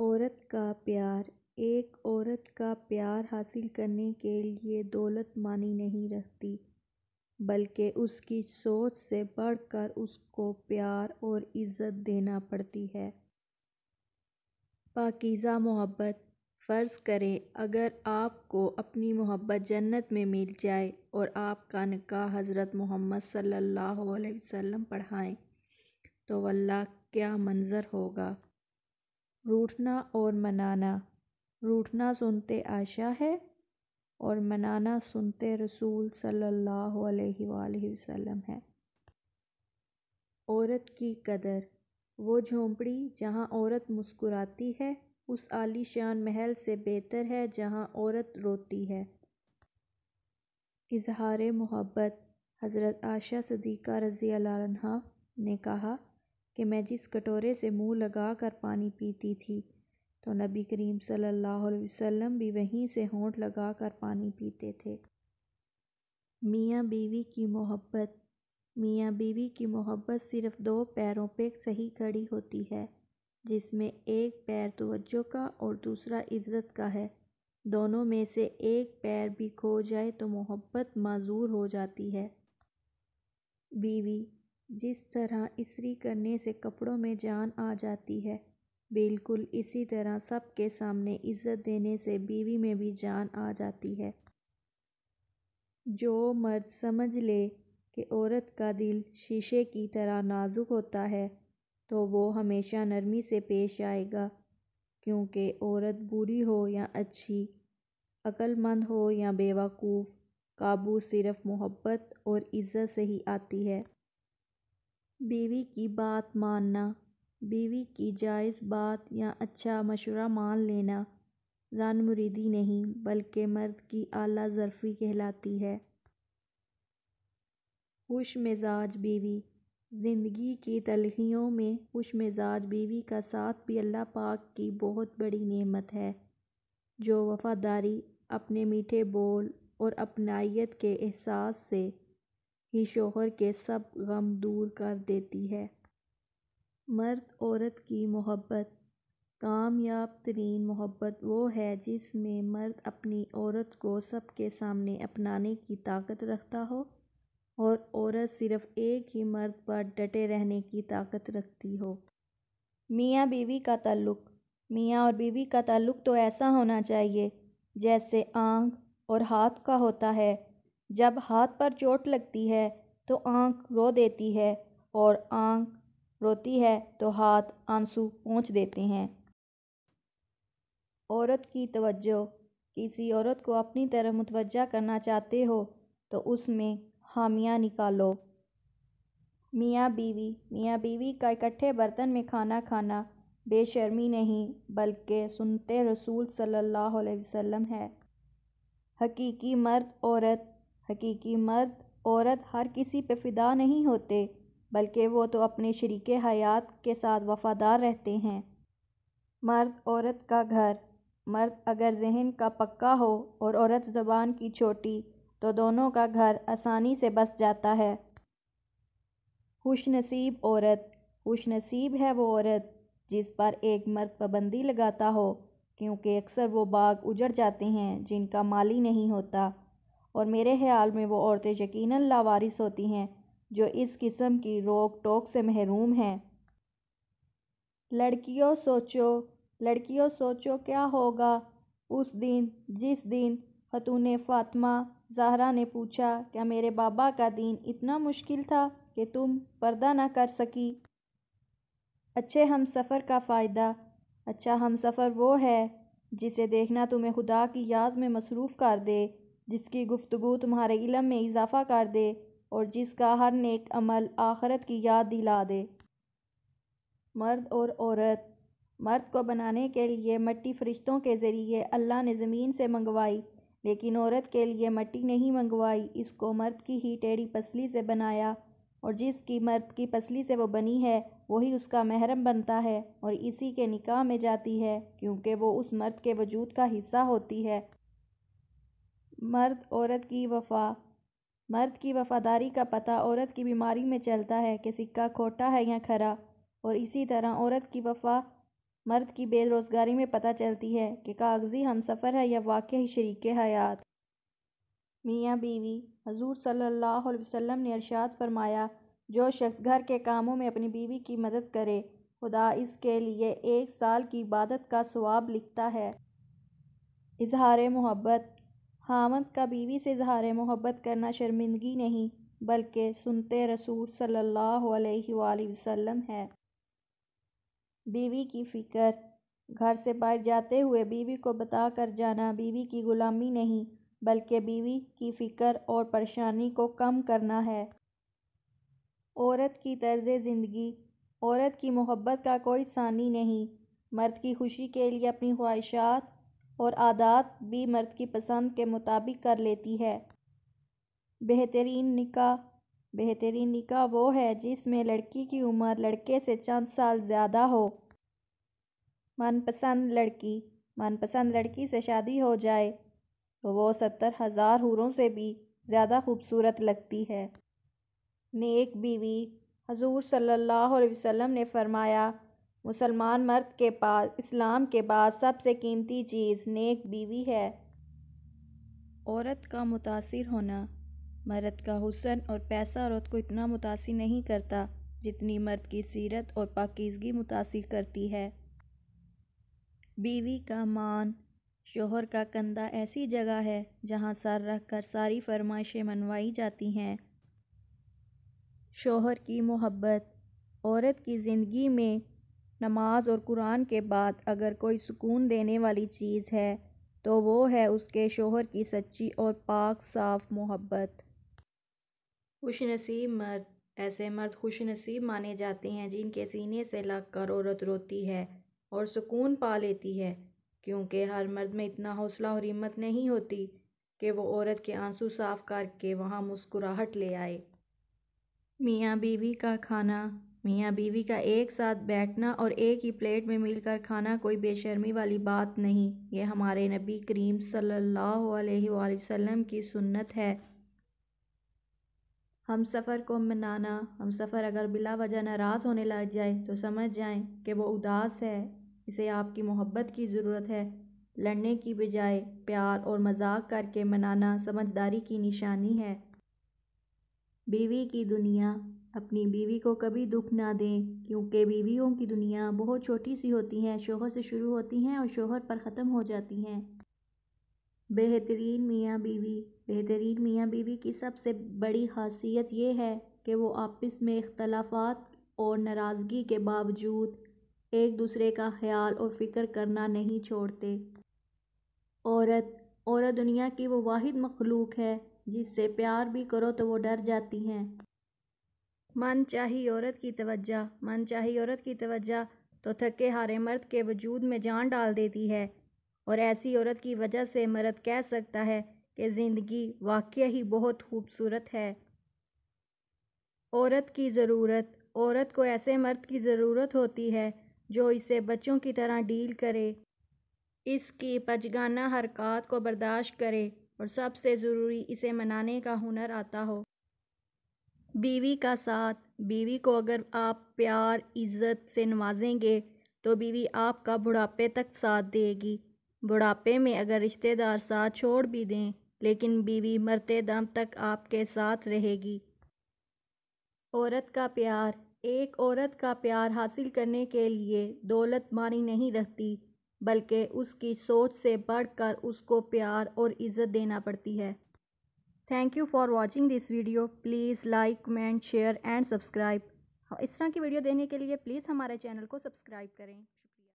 औरत का प्यार एक औरत का प्यार हासिल करने के लिए दौलत मानी नहीं रखती बल्कि उसकी सोच से बढ़कर उसको प्यार और इज़्ज़त देना पड़ती है पाकिज़ा मोहब्बत फ़र्ज़ करें अगर आपको अपनी मोहब्बत जन्नत में मिल जाए और आपका निकाह हज़रत मोहम्मद सल्लल्लाहु अलैहि वसल्लम पढ़ाएँ तो वल्ला क्या मंज़र होगा रूठना और मनाना रूठना सुनते आशा है और मनाना सुनते रसूल सल्लल्लाहु अलैहि वसल्लम है औरत की कदर वो झोंपड़ी जहाँ औरत मुस्कुराती है उस आलीशान महल से बेहतर है जहाँ औरत रोती है इजहार मोहब्बत हज़रत आशा सदीक़ा रज़ी ने कहा कि मैं जिस कटोरे से मुंह लगाकर पानी पीती थी तो नबी करीम सल्लल्लाहु अलैहि वसल्लम भी वहीं से होंठ लगाकर पानी पीते थे मियाँ बीवी की मोहब्बत मियाँ बीवी की मोहब्बत सिर्फ दो पैरों पे सही खड़ी होती है जिसमें एक पैर तवज्जो का और दूसरा इज्जत का है दोनों में से एक पैर भी खो जाए तो मोहब्बत माजूर हो जाती है बीवी जिस तरह इसरी करने से कपड़ों में जान आ जाती है बिल्कुल इसी तरह सबके सामने इज्जत देने से बीवी में भी जान आ जाती है जो मर्द समझ ले कि औरत का दिल शीशे की तरह नाजुक होता है तो वो हमेशा नरमी से पेश आएगा क्योंकि औरत बुरी हो या अच्छी अक्लमंद हो या बेवकूफ़ काबू सिर्फ मोहब्बत और इज़्ज़त से ही आती है बीवी की बात मानना बीवी की जायज़ बात या अच्छा मशवरा मान लेना जान मुरीदी नहीं बल्कि मर्द की आला ज़रफी कहलाती है खुश मिजाज बीवी ज़िंदगी की तलखियों में खुश मिजाज बीवी का साथ भी अल्लाह पाक की बहुत बड़ी नेमत है जो वफ़ादारी अपने मीठे बोल और अपनाइत के एहसास से ही शोहर के सब गम दूर कर देती है मर्द औरत की मोहब्बत कामयाब तरीन मोहब्बत वो है जिसमें मर्द अपनी औरत को सबके सामने अपनाने की ताकत रखता हो और औरत सिर्फ एक ही मर्द पर डटे रहने की ताकत रखती हो मियाँ बीवी का ताल्लुक़ मियाँ और बीवी का ताल्लुक़ तो ऐसा होना चाहिए जैसे आंख और हाथ का होता है जब हाथ पर चोट लगती है तो आँख रो देती है और आँख रोती है तो हाथ आंसू पहुँच देते हैं औरत की तवज्जो किसी औरत को अपनी तरह मुतवजा करना चाहते हो तो उसमें हामियाँ निकालो मियाँ बीवी मियाँ बीवी का इकट्ठे बर्तन में खाना खाना बेशर्मी नहीं बल्कि सुनते रसूल सल्लल्लाहु अलैहि वसल्लम है हकीकी मर्द औरत हकीकी मर्द औरत हर किसी पे फ़िदा नहीं होते बल्कि वो तो अपने शरीक हयात के साथ वफ़ादार रहते हैं मर्द औरत का घर मर्द अगर जहन का पक्का हो और औरत ज़बान की छोटी तो दोनों का घर आसानी से बस जाता है खुश नसीब औरत खुश नसीब है वो औरत जिस पर एक मर्द पाबंदी लगाता हो क्योंकि अक्सर वो बाग उजड़ जाते हैं जिनका माली नहीं होता और मेरे ख़्याल में वो औरतें यकीनन लावारिस होती हैं जो इस किस्म की रोक टोक से महरूम हैं लड़कियों सोचो लड़कियों सोचो क्या होगा उस दिन जिस दिन खतून फातमा जहरा ने पूछा क्या मेरे बाबा का दिन इतना मुश्किल था कि तुम पर्दा ना कर सकी अच्छे हम सफ़र का फ़ायदा अच्छा हम सफ़र वो है जिसे देखना तुम्हें खुदा की याद में मसरूफ़ कर दे जिसकी गुफ्तु तुम्हारे इलम में इजाफ़ा कर दे और जिसका हर नेक अमल आखरत की याद दिला दे मर्द और औरत मर्द को बनाने के लिए मट्टी फरिश्तों के ज़रिए अल्लाह ने ज़मीन से मंगवाई लेकिन औरत के लिए मट्टी नहीं मंगवाई इसको मर्द की ही टेढ़ी पसली से बनाया और जिसकी मर्द की पसली से वो बनी है वही उसका महरम बनता है और इसी के निकाह में जाती है क्योंकि वो उस मर्द के वजूद का हिस्सा होती है मर्द औरत की वफ़ा मर्द की वफ़ादारी का पता औरत की बीमारी में चलता है कि सिक्का खोटा है या खरा और इसी तरह औरत की वफ़ा मर्द की बेरोज़गारी में पता चलती है कि कागज़ी हम सफ़र है या वाकई शरीक हयात मियाँ बीवी हजूर सल्लल्लाहु अलैहि वसल्लम ने अरशाद फरमाया जो शख्स घर के कामों में अपनी बीवी की मदद करे खुदा इसके लिए एक साल की इबादत का स्वाब लिखता है इजहार मोहब्बत हामद का बीवी से इजहार मोहब्बत करना शर्मिंदगी नहीं बल्कि सुनते रसूल सल्लल्लाहु अलैहि वसल्लम है बीवी की फ़िक्र घर से बाहर जाते हुए बीवी को बता कर जाना बीवी की ग़ुलामी नहीं बल्कि बीवी की फ़िक्र और परेशानी को कम करना है औरत की तर्ज ज़िंदगी औरत की मोहब्बत का कोई सानी नहीं मर्द की खुशी के लिए अपनी ख्वाहिशात और आदात भी मर्द की पसंद के मुताबिक कर लेती है बेहतरीन निकाह बेहतरीन निकाह वो है जिसमें लड़की की उम्र लड़के से चंद साल ज़्यादा हो मनपसंद लड़की मनपसंद लड़की से शादी हो जाए तो वो सत्तर हज़ार हूरों से भी ज़्यादा खूबसूरत लगती है नेक बीवी हजूर सल्लल्लाहु अलैहि वसल्लम ने फरमाया मुसलमान मर्द के पास इस्लाम के बाद सबसे कीमती चीज नेक बीवी है औरत का मुतासर होना मर्द का हुसन और पैसा औरत को इतना मुतासर नहीं करता जितनी मर्द की सीरत और पाकिजगी मुतासर करती है बीवी का मान शोहर का कंधा ऐसी जगह है जहाँ सर रख कर सारी फरमाइशें मनवाई जाती हैं शोहर की मोहब्बत औरत की ज़िंदगी में नमाज़ और कुरान के बाद अगर कोई सुकून देने वाली चीज़ है तो वो है उसके शोहर की सच्ची और पाक साफ मोहब्बत खुश नसीब मर्द ऐसे मर्द खुश नसीब माने जाते हैं जिनके सीने से लग कर औरत रोती है और सुकून पा लेती है क्योंकि हर मर्द में इतना हौसला और हिम्मत नहीं होती कि वो औरत के आंसू साफ करके वहाँ मुस्कुराहट ले आए मियाँ बीवी का खाना मियाँ बीवी का एक साथ बैठना और एक ही प्लेट में मिलकर खाना कोई बेशर्मी वाली बात नहीं यह हमारे नबी करीम सल्लल्लाहु अलैहि वसल्लम की सुन्नत है हम सफ़र को मनाना हम सफ़र अगर बिला वजह नाराज़ होने लग जाए तो समझ जाएं कि वो उदास है इसे आपकी मोहब्बत की ज़रूरत है लड़ने की बजाय प्यार और मजाक करके मनाना समझदारी की निशानी है बीवी की दुनिया अपनी बीवी को कभी दुख ना दें क्योंकि बीवियों की दुनिया बहुत छोटी सी होती हैं शोहर से शुरू होती हैं और शोहर पर ख़त्म हो जाती हैं बेहतरीन मियाँ बीवी बेहतरीन मियाँ बीवी की सबसे बड़ी खासियत ये है कि वो आपस में इख्तलाफात और नाराज़गी के बावजूद एक दूसरे का ख्याल और फिक्र करना नहीं छोड़ते औरत औरत दुनिया की वो वाहिद मखलूक है जिससे प्यार भी करो तो वो डर जाती हैं चाही औरत की तवज्जा चाही औरत की तवज्जा तो थके हारे मर्द के वजूद में जान डाल देती है और ऐसी औरत की वजह से मर्द कह सकता है कि ज़िंदगी वाक़ ही बहुत खूबसूरत है औरत की ज़रूरत औरत को ऐसे मर्द की ज़रूरत होती है जो इसे बच्चों की तरह डील करे इसकी पचगाना हरकत को बर्दाश्त करे और सबसे ज़रूरी इसे मनाने का हुनर आता हो बीवी का साथ बीवी को अगर आप प्यार इज्जत से नवाजेंगे तो बीवी आपका बुढ़ापे तक साथ देगी बुढ़ापे में अगर रिश्तेदार साथ छोड़ भी दें लेकिन बीवी मरते दम तक आपके साथ रहेगी औरत का प्यार एक औरत का प्यार हासिल करने के लिए दौलत मानी नहीं रखती बल्कि उसकी सोच से बढ़कर उसको प्यार और इज़्ज़त देना पड़ती है thank you for watching this video please like comment share and subscribe इस तरह की वीडियो देने के लिए प्लीज़ हमारे चैनल को सब्सक्राइब करें